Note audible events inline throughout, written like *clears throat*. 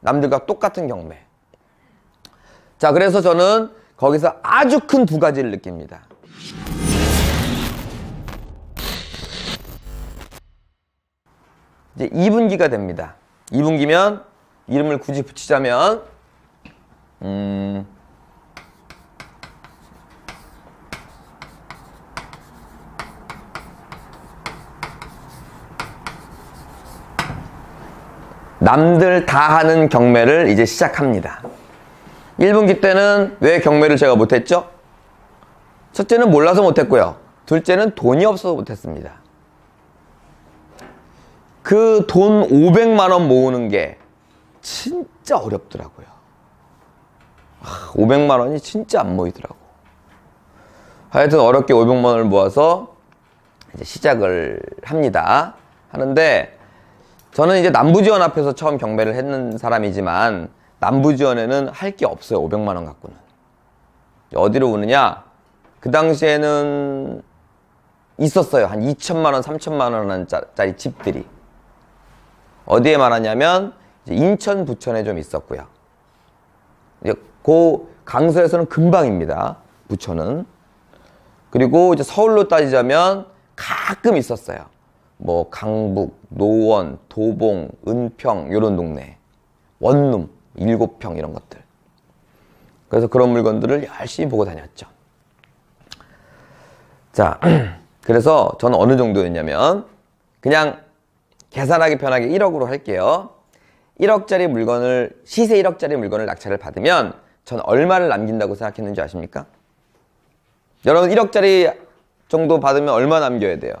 남들과 똑같은 경매 자, 그래서 저는 거기서 아주 큰 두 가지를 느낍니다. 이제 2분기가 됩니다. 2분기면 이름을 굳이 붙이자면 음 남들 다 하는 경매를 이제 시작합니다. 1분기 때는 왜 경매를 제가 못했죠? 첫째는 몰라서 못했고요. 둘째는 돈이 없어서 못했습니다. 그 돈 500만 원 모으는 게 진짜 어렵더라고요. 500만 아, 원이 진짜 안 모이더라고. 하여튼 어렵게 500만 원을 모아서 이제 시작을 합니다. 하는데 저는 이제 남부지원 앞에서 처음 경매를 했는 사람이지만 남부지원에는 할 게 없어요. 500만 원 갖고는. 어디로 오느냐? 그 당시에는 있었어요. 한 2천만 원, 3천만 원짜리 집들이. 어디에 말하냐면 인천, 부천에 좀 있었고요. 이제 고 강서에서는 금방입니다. 부천은. 그리고 이제 서울로 따지자면 가끔 있었어요. 뭐 강북, 노원, 도봉, 은평 이런 동네 원룸, 일곱평 이런 것들 그래서 그런 물건들을 열심히 보고 다녔죠 자 *clears throat* 그래서 저는 어느 정도였냐면 그냥 계산하기 편하게 1억으로 할게요 1억짜리 물건을 시세 1억짜리 물건을 낙찰을 받으면 전 얼마를 남긴다고 생각했는지 아십니까? 여러분 1억짜리 정도 받으면 얼마 남겨야 돼요?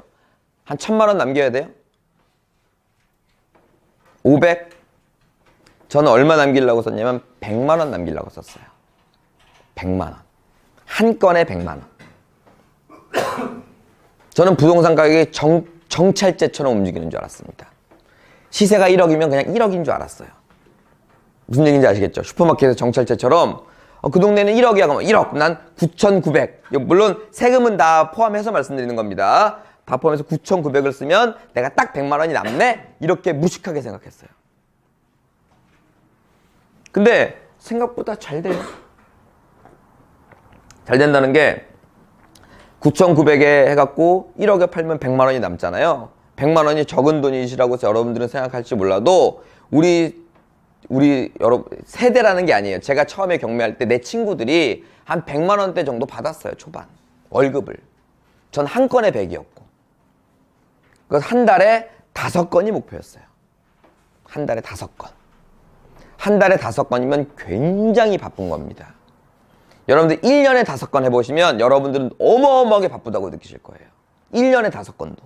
한 천만 원 남겨야 돼요? 500? 저는 얼마 남기려고 썼냐면 100만 원 남기려고 썼어요. 100만 원. 한 건에 100만 원. *coughs* 저는 부동산 가격이 정, 정찰제처럼 움직이는 줄 알았습니다. 시세가 1억이면 그냥 1억인 줄 알았어요. 무슨 얘기인지 아시겠죠? 슈퍼마켓에서 정찰제처럼 어, 그 동네는 1억이야. 그러면 1억. 난 9,900. 물론 세금은 다 포함해서 말씀드리는 겁니다. 다 포함해서 9,900을 쓰면 내가 딱 100만 원이 남네? 이렇게 무식하게 생각했어요. 근데 생각보다 잘 돼요. 잘 된다는 게 9,900에 해갖고 1억에 팔면 100만 원이 남잖아요. 100만 원이 적은 돈이시라고 여러분들은 생각할지 몰라도 우리 우리 여러분 세대라는 게 아니에요. 제가 처음에 경매할 때 내 친구들이 한 100만 원대 정도 받았어요. 초반 월급을. 전 한 건에 100이었고. 그래서 한 달에 다섯 건이 목표였어요. 한 달에 다섯 건. 한 달에 다섯 건이면 굉장히 바쁜 겁니다. 여러분들 1년에 다섯 건 해보시면 여러분들은 어마어마하게 바쁘다고 느끼실 거예요. 1년에 다섯 건도.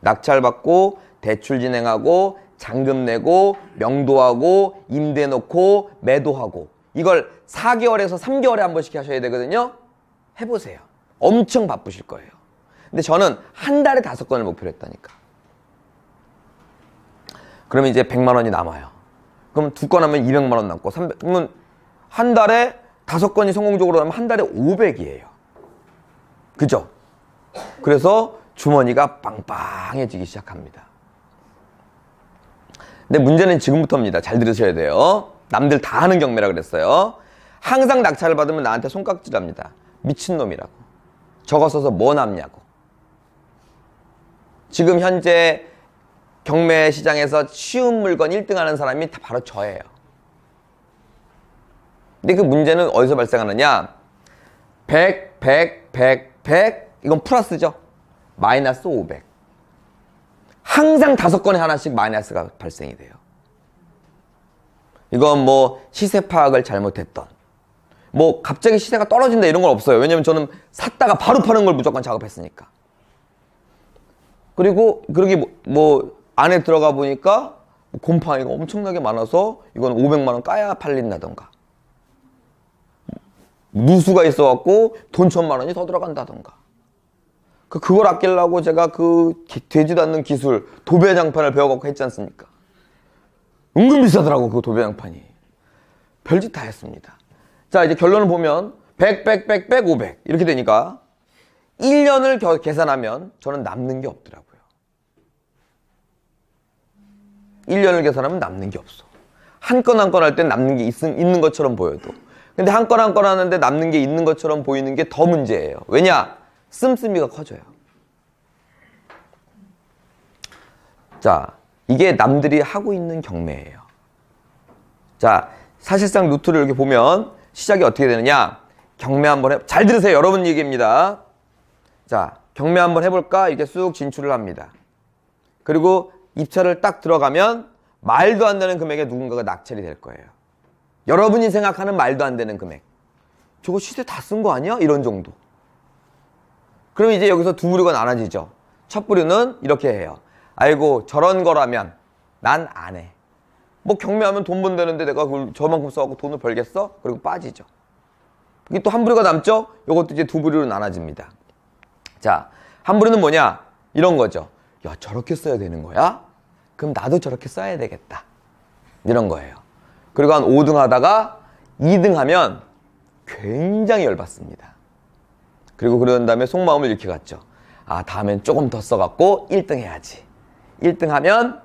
낙찰받고, 대출 진행하고, 잔금 내고, 명도하고, 임대 놓고, 매도하고. 이걸 4개월에서 3개월에 한 번씩 하셔야 되거든요. 해보세요. 엄청 바쁘실 거예요. 근데 저는 한 달에 다섯 건을 목표로 했다니까. 그러면 이제 100만 원이 남아요. 그럼 두 건 하면 200만 원 남고 300 그러면 한 달에 다섯 건이 성공적으로 하면한 달에 500이에요. 그죠? 그래서 주머니가 빵빵해지기 시작합니다. 근데 문제는 지금부터입니다. 잘 들으셔야 돼요. 남들 다 하는 경매라 그랬어요. 항상 낙찰을 받으면 나한테 손깍질합니다. 미친놈이라고. 적어 써서 뭐 남냐고. 지금 현재 경매 시장에서 쉬운 물건 1등 하는 사람이 바로 저예요. 근데 그 문제는 어디서 발생하느냐? 100, 100, 100, 100 이건 플러스죠. 마이너스 500. 항상 다섯 건에 하나씩 마이너스가 발생이 돼요. 이건 뭐 시세 파악을 잘못했던 뭐 갑자기 시세가 떨어진다 이런 건 없어요. 왜냐면 저는 샀다가 바로 파는 걸 무조건 작업했으니까. 그리고 그렇게 뭐, 뭐, 안에 들어가 보니까 곰팡이가 엄청나게 많아서 이건 500만 원 까야 팔린다던가 누수가 있어갖고 돈 천만 원이 더 들어간다던가 그, 그걸 아끼려고 제가 그 되지도 않는 기술 도배장판을 배워갖고 했지 않습니까 은근 비싸더라고 그 도배장판이 별짓 다 했습니다 자 이제 결론을 보면 100, 100, 100, 100, 500 이렇게 되니까 1년을 계산하면 저는 남는 게 없더라고요 1년을 계산하면 남는 게 없어. 한 건 한 건 할 때 남는 게 있, 있는 것처럼 보여도. 근데 한 건 한 건 하는데 남는 게 있는 것처럼 보이는 게 더 문제예요. 왜냐? 씀씀이가 커져요. 자, 이게 남들이 하고 있는 경매예요. 자, 사실상 루트를 이렇게 보면 시작이 어떻게 되느냐? 경매 한번 해. 잘 들으세요. 여러분 얘기입니다. 자, 경매 한번 해볼까? 이렇게 쑥 진출을 합니다. 그리고 입찰을 딱 들어가면 말도 안 되는 금액에 누군가가 낙찰이 될 거예요. 여러분이 생각하는 말도 안 되는 금액. 저거 시세 다 쓴 거 아니야? 이런 정도. 그럼 이제 여기서 두 부류가 나눠지죠. 첫 부류는 이렇게 해요. 아이고 저런 거라면 난 안 해. 뭐 경매하면 돈 번다는데 내가 그걸 저만큼 써갖고 돈을 벌겠어? 그리고 빠지죠. 이게 또 한 부류가 남죠? 이것도 이제 두 부류로 나눠집니다. 자, 한 부류는 뭐냐? 이런 거죠. 야 저렇게 써야 되는 거야? 그럼 나도 저렇게 써야 되겠다. 이런 거예요. 그리고 한 5등 하다가 2등 하면 굉장히 열받습니다. 그리고 그런 다음에 속마음을 이렇게 갔죠. 아, 다음엔 조금 더 써갖고 1등 해야지. 1등 하면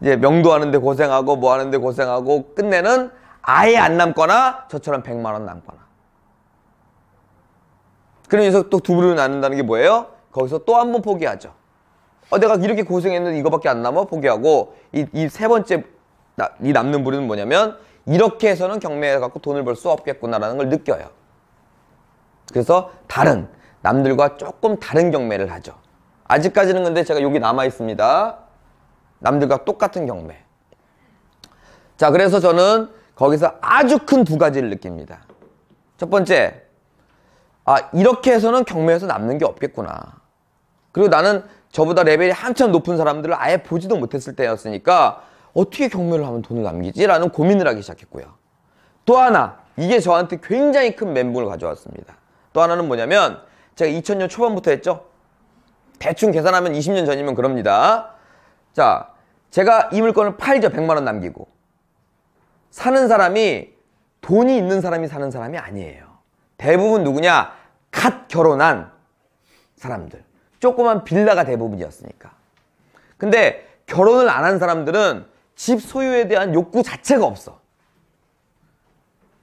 이제 명도 하는데 고생하고 뭐 하는데 고생하고 끝내는 아예 안 남거나 저처럼 100만 원 남거나. 그러면서 또 두부를 나눈다는 게 뭐예요? 거기서 또 한번 포기하죠. 어, 내가 이렇게 고생했는데 이거밖에 안 남아 포기하고 이이 세 번째 나, 이 남는 부류는 뭐냐면 이렇게 해서는 경매에 갖고 돈을 벌 수 없겠구나라는 걸 느껴요. 그래서 다른 남들과 조금 다른 경매를 하죠. 아직까지는 근데 제가 여기 남아 있습니다. 남들과 똑같은 경매. 자, 그래서 저는 거기서 아주 큰 두 가지를 느낍니다. 첫 번째, 아, 이렇게 해서는 경매에서 남는 게 없겠구나. 그리고 나는 저보다 레벨이 한참 높은 사람들을 아예 보지도 못했을 때였으니까 어떻게 경매를 하면 돈을 남기지? 라는 고민을 하기 시작했고요. 또 하나, 이게 저한테 굉장히 큰 멘붕을 가져왔습니다. 또 하나는 뭐냐면 제가 2000년 초반부터 했죠. 대충 계산하면 20년 전이면 그럽니다. 자, 제가 이 물건을 팔죠. 100만 원 남기고. 사는 사람이 돈이 있는 사람이 사는 사람이 아니에요. 대부분 누구냐? 갓 결혼한 사람들. 조그만 빌라가 대부분이었으니까. 근데 결혼을 안 한 사람들은 집 소유에 대한 욕구 자체가 없어.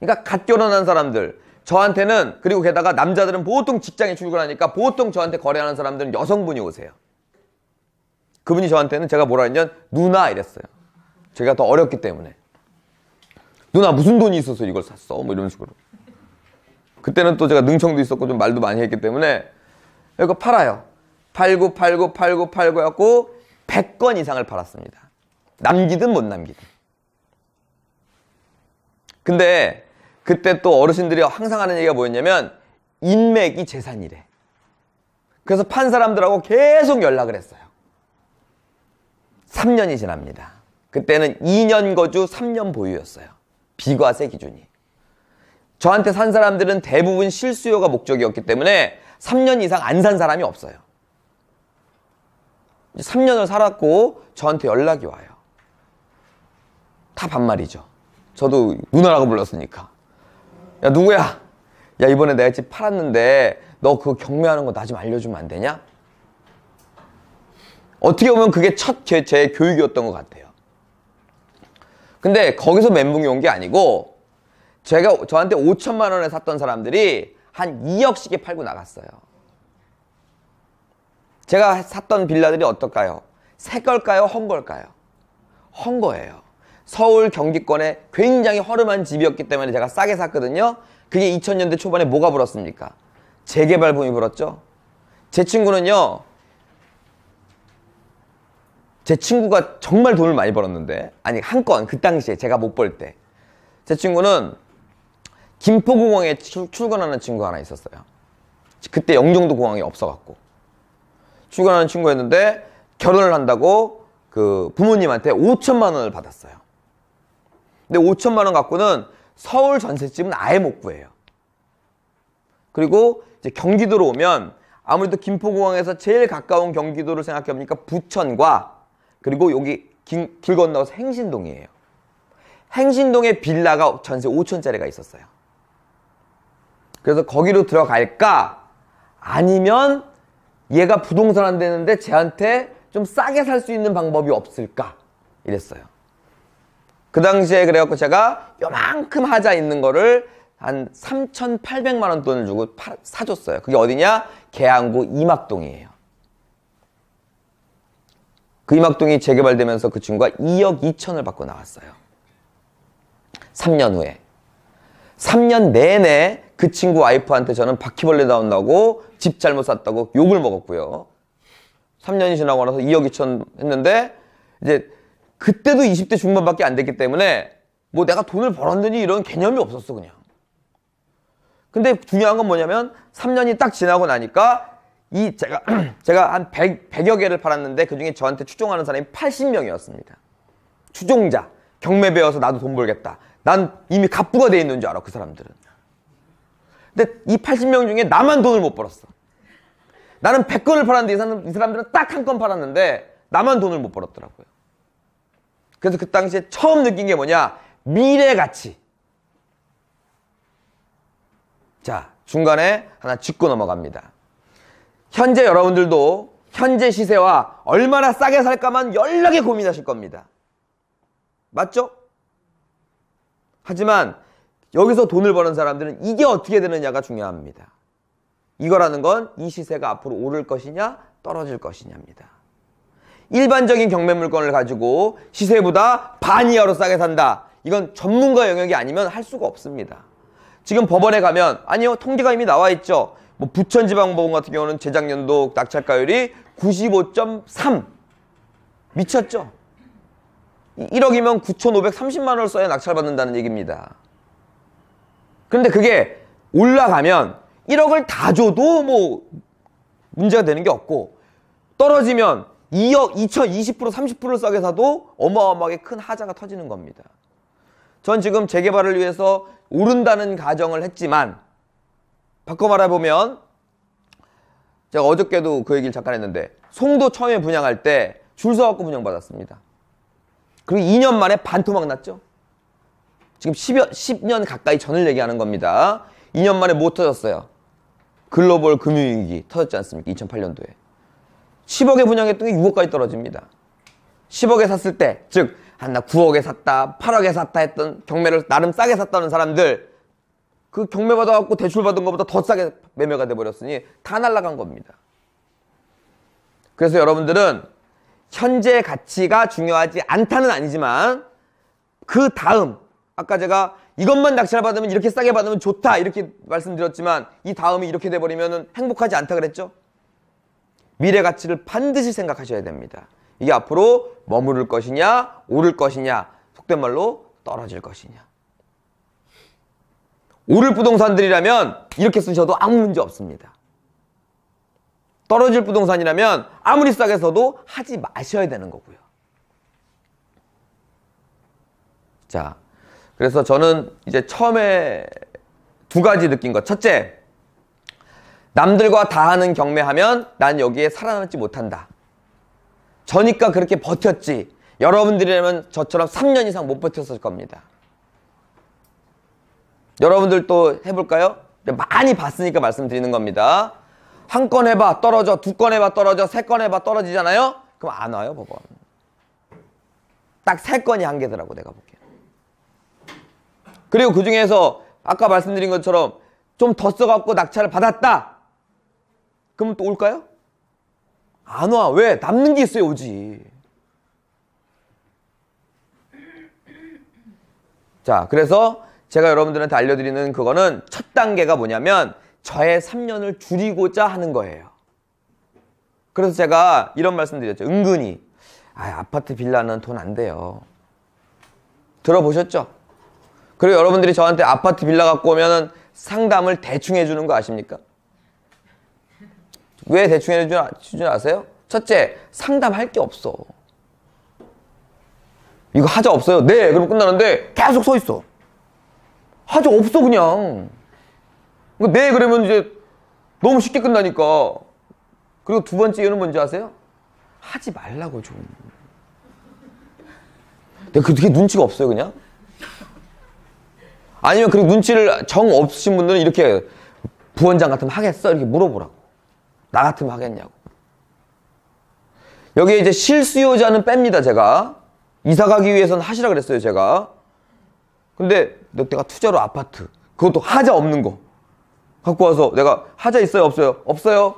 그러니까 갓 결혼한 사람들, 저한테는 그리고 게다가 남자들은 보통 직장에 출근하니까 보통 저한테 거래하는 사람들은 여성분이 오세요. 그분이 저한테는 제가 뭐라 했냐면 누나 이랬어요. 제가 더 어렸기 때문에. 누나 무슨 돈이 있어서 이걸 샀어? 뭐 이런 식으로. 그때는 또 제가 능청도 있었고 좀 말도 많이 했기 때문에 이거 팔아요. 팔고 팔고 팔고 팔고 해갖고 100건 이상을 팔았습니다. 남기든 못 남기든. 근데 그때 또 어르신들이 항상 하는 얘기가 뭐였냐면 인맥이 재산이래. 그래서 판 사람들하고 계속 연락을 했어요. 3년이 지납니다. 그때는 2년 거주 3년 보유였어요. 비과세 기준이. 저한테 산 사람들은 대부분 실수요가 목적이었기 때문에 3년 이상 안 산 사람이 없어요. 3년을 살았고 저한테 연락이 와요. 다 반말이죠. 저도 누나라고 불렀으니까. 야 누구야? 야 이번에 내가 집 팔았는데 너 그거 경매하는 거 나 좀 알려주면 안 되냐? 어떻게 보면 그게 첫제 제 교육이었던 것 같아요. 근데 거기서 멘붕이 온 게 아니고 제가 저한테 5천만 원에 샀던 사람들이 한 2억씩에 팔고 나갔어요. 제가 샀던 빌라들이 어떨까요? 새 걸까요? 헌 걸까요? 헌 거예요. 서울 경기권에 굉장히 허름한 집이었기 때문에 제가 싸게 샀거든요. 그게 2000년대 초반에 뭐가 불었습니까? 재개발 붐이 불었죠. 제 친구는요. 제 친구가 정말 돈을 많이 벌었는데 아니 한 건 그 당시에 제가 못 벌때제 친구는 김포공항에 출, 출근하는 친구 하나 있었어요. 그때 영종도 공항이 없어갖고 출근하는 친구였는데 결혼을 한다고 그 부모님한테 5천만 원을 받았어요. 근데 5천만 원 갖고는 서울 전세집은 아예 못 구해요. 그리고 이제 경기도로 오면 아무래도 김포공항에서 제일 가까운 경기도를 생각해 보니까 부천과 그리고 여기 길, 길 건너서 행신동이에요. 행신동에 빌라가 전세 5천짜리가 있었어요. 그래서 거기로 들어갈까? 아니면 얘가 부동산 안 되는데 쟤한테 좀 싸게 살 수 있는 방법이 없을까? 이랬어요. 그 당시에 그래갖고 제가 요만큼 하자 있는 거를 한 3,800만 원 돈을 주고 파, 사줬어요. 그게 어디냐? 계양구 이막동이에요. 그 이막동이 재개발되면서 그 친구가 2억 2천을 받고 나왔어요. 3년 후에. 3년 내내 그 친구 와이프한테 저는 바퀴벌레 나온다고 집 잘못 샀다고 욕을 먹었고요. 3년이 지나고 나서 2억 2천 했는데 이제 그때도 20대 중반밖에 안 됐기 때문에 뭐 내가 돈을 벌었느니 이런 개념이 없었어 그냥. 근데 중요한 건 뭐냐면 3년이 딱 지나고 나니까 이 제가 *clears throat* 제가 한 100, 100여 개를 팔았는데 그중에 저한테 추종하는 사람이 80명이었습니다. 추종자 경매 배워서 나도 돈 벌겠다. 난 이미 갑부가 돼 있는 줄 알아 그 사람들은. 근데 이 80명 중에 나만 돈을 못 벌었어. 나는 100건을 팔았는데 이, 사람, 이 사람들은 딱 한 건 팔았는데 나만 돈을 못 벌었더라고요. 그래서 그 당시에 처음 느낀 게 뭐냐? 미래 가치. 자, 중간에 하나 짚고 넘어갑니다. 현재 여러분들도 현재 시세와 얼마나 싸게 살까만 연락에 고민하실 겁니다. 맞죠? 하지만 여기서 돈을 버는 사람들은 이게 어떻게 되느냐가 중요합니다. 이거라는 건 이 시세가 앞으로 오를 것이냐 떨어질 것이냐입니다. 일반적인 경매 물건을 가지고 시세보다 반 이하로 싸게 산다. 이건 전문가 영역이 아니면 할 수가 없습니다. 지금 법원에 가면 아니요 통계가 이미 나와 있죠. 뭐 부천지방법원 같은 경우는 재작년도 낙찰가율이 95.3 미쳤죠. 1억이면 9,530만 원을 써야 낙찰받는다는 얘기입니다. 근데 그게 올라가면 1억을 다 줘도 뭐 문제가 되는 게 없고 떨어지면 2억 2020% 30%를 싸게 사도 어마어마하게 큰 하자가 터지는 겁니다. 전 지금 재개발을 위해서 오른다는 가정을 했지만 바꿔 말해보면 제가 어저께도 그 얘기를 잠깐 했는데 송도 처음에 분양할 때 줄 서갖고 분양받았습니다. 그리고 2년 만에 반토막 났죠. 지금 10여, 10년 가까이 전을 얘기하는 겁니다. 2년 만에 뭐 터졌어요? 글로벌 금융위기 터졌지 않습니까? 2008년도에. 10억에 분양했던 게 6억까지 떨어집니다. 10억에 샀을 때, 즉, 한 나 9억에 샀다, 8억에 샀다 했던 경매를 나름 싸게 샀다는 사람들, 그 경매 받아갖고 대출 받은 것보다 더 싸게 매매가 돼버렸으니 다 날라간 겁니다. 그래서 여러분들은 현재 가치가 중요하지 않다는 아니지만, 그 다음, 아까 제가 이것만 낙찰 받으면 이렇게 싸게 받으면 좋다 이렇게 말씀드렸지만 이 다음이 이렇게 돼버리면 행복하지 않다 그랬죠? 미래 가치를 반드시 생각하셔야 됩니다. 이게 앞으로 머무를 것이냐 오를 것이냐 속된 말로 떨어질 것이냐 오를 부동산들이라면 이렇게 쓰셔도 아무 문제 없습니다. 떨어질 부동산이라면 아무리 싸게 써도 하지 마셔야 되는 거고요. 자, 그래서 저는 이제 처음에 두 가지 느낀 것. 첫째, 남들과 다 하는 경매하면 난 여기에 살아남지 못한다. 저니까 그렇게 버텼지. 여러분들이라면 저처럼 3년 이상 못 버텼을 겁니다. 여러분들 또 해볼까요? 네, 많이 봤으니까 말씀드리는 겁니다. 한 건 해봐 떨어져, 두 건 해봐 떨어져, 세 건 해봐 떨어지잖아요? 그럼 안 와요, 법원. 딱 세 건이 한개더라고 내가 보기. 그리고 그 중에서 아까 말씀드린 것처럼 좀 더 써갖고 낙찰을 받았다. 그럼또 올까요? 안 와. 왜? 남는 게 있어요, 오지. 자, 그래서 제가 여러분들한테 알려드리는 그거는 첫 단계가 뭐냐면 저의 3년을 줄이고자 하는 거예요. 그래서 제가 이런 말씀 드렸죠. 은근히. 아, 아파트 빌라는 돈 안 돼요. 들어보셨죠? 그리고 여러분들이 저한테 아파트 빌라 갖고 오면 은 상담을 대충 해주는 거 아십니까? 왜 대충 해주는 아세요? 첫째, 상담할 게 없어. 이거 하자 없어요? 네, 그럼 끝나는데 계속 서 있어. 하자 없어 그냥. 네, 그러면 이제 너무 쉽게 끝나니까. 그리고 두 번째 이유는 뭔지 아세요? 하지 말라고 좀. 근데 그게 눈치가 없어요 그냥. 아니면 그리고 눈치를 정 없으신 분들은 이렇게 부원장 같으면 하겠어? 이렇게 물어보라고. 나 같으면 하겠냐고. 여기에 이제 실수요자는 뺍니다, 제가. 이사 가기 위해서는 하시라 그랬어요, 제가. 근데 내가 투자로 아파트. 그것도 하자 없는 거. 갖고 와서 내가 하자 있어요, 없어요? 없어요?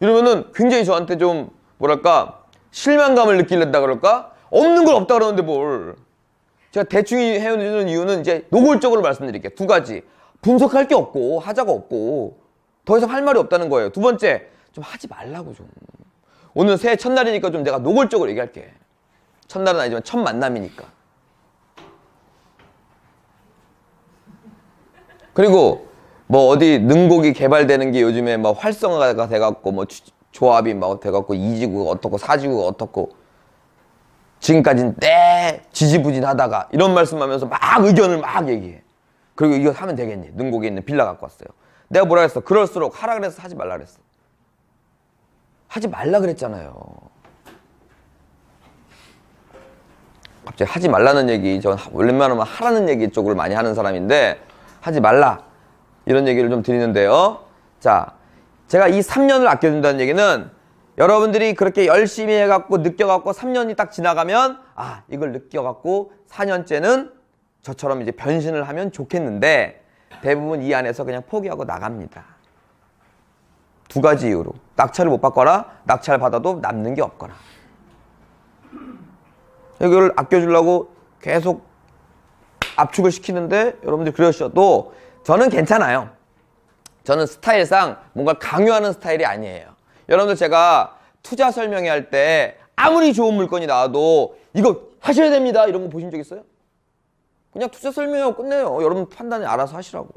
이러면은 굉장히 저한테 좀 뭐랄까 실망감을 느낄려다 그럴까? 없는 걸 없다 그러는데 뭘. 제가 대충 해오는 이유는 이제 노골적으로 말씀드릴게요. 두 가지. 분석할 게 없고 하자가 없고 더 이상 할 말이 없다는 거예요. 두 번째, 좀 하지 말라고 좀. 오늘 새해 첫날이니까 좀 내가 노골적으로 얘기할게. 첫날은 아니지만 첫 만남이니까. 그리고 뭐 어디 능곡이 개발되는 게 요즘에 막 뭐 활성화가 돼갖고 뭐 조합이 막 돼갖고 이지구가 어떻고 사지구가 어떻고 지금까지는 네 지지부진하다가 이런 말씀하면서 막 의견을 막 얘기해. 그리고 이거 사면 되겠니? 능곡에 있는 빌라 갖고 왔어요. 내가 뭐라 그랬어? 그럴수록 하라 그래서 하지 말라 그랬어. 하지 말라 그랬잖아요. 갑자기 하지 말라는 얘기, 전웬만하면 하라는 얘기 쪽을 많이 하는 사람인데 하지 말라 이런 얘기를 좀 드리는데요. 자, 제가 이 3년을 아껴준다는 얘기는 여러분들이 그렇게 열심히 해갖고 느껴갖고 3년이 딱 지나가면 아 이걸 느껴갖고 4년째는 저처럼 이제 변신을 하면 좋겠는데 대부분 이 안에서 그냥 포기하고 나갑니다. 두 가지 이유로 낙찰을 못 받거나 낙찰 받아도 남는 게 없거나 이걸 아껴주려고 계속 압축을 시키는데 여러분들 그러셔도 저는 괜찮아요. 저는 스타일상 뭔가 강요하는 스타일이 아니에요. 여러분들 제가 투자 설명회 할 때 아무리 좋은 물건이 나와도 이거 하셔야 됩니다 이런 거 보신 적 있어요? 그냥 투자 설명회 끝내요 여러분 판단이 알아서 하시라고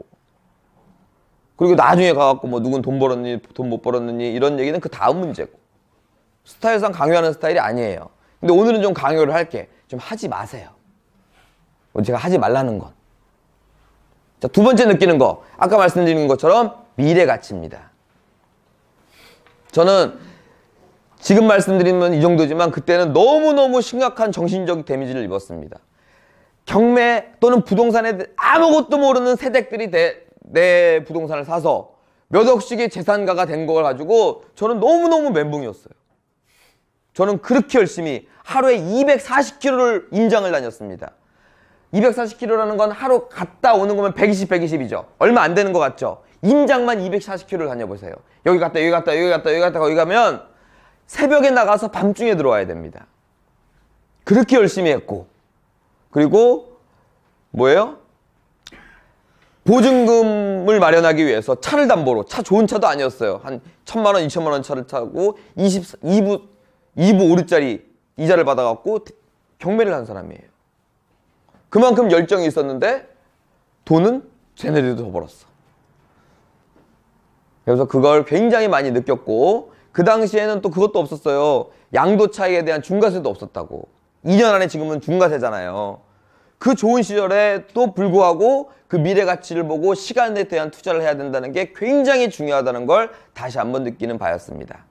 그리고 나중에 가갖고 뭐 누군 돈 벌었니 돈못 벌었니 이런 얘기는 그 다음 문제고 스타일상 강요하는 스타일이 아니에요 근데 오늘은 좀 강요를 할게 좀 하지 마세요 뭐 제가 하지 말라는 건 자, 두 번째 느끼는 거 아까 말씀드린 것처럼 미래 가치입니다 저는 지금 말씀드리면 이 정도지만 그때는 너무너무 심각한 정신적 데미지를 입었습니다. 경매 또는 부동산에 아무것도 모르는 세댁들이 내, 내 부동산을 사서 몇 억씩의 재산가가 된 걸 가지고 저는 너무너무 멘붕이었어요. 저는 그렇게 열심히 하루에 240km를 임장을 다녔습니다. 240km라는 건 하루 갔다 오는 거면 120, 120이죠. 얼마 안 되는 것 같죠? 인장만 240km를 다녀보세요. 여기 갔다 여기 갔다 여기 갔다 여기 갔다 거기 가면 새벽에 나가서 밤중에 들어와야 됩니다. 그렇게 열심히 했고 그리고 뭐예요? 보증금을 마련하기 위해서 차를 담보로 차 좋은 차도 아니었어요. 한 천만 원, 이천만 원 차를 타고 22부 2부 오류짜리 이자를 받아갖고 경매를 한 사람이에요. 그만큼 열정이 있었는데 돈은 쟤네들도 더 벌었어. 그래서 그걸 굉장히 많이 느꼈고 그 당시에는 또 그것도 없었어요. 양도 차익에 대한 중과세도 없었다고. 2년 안에 지금은 중과세잖아요. 그 좋은 시절에 또 불구하고 그 미래 가치를 보고 시간에 대한 투자를 해야 된다는 게 굉장히 중요하다는 걸 다시 한번 느끼는 바였습니다.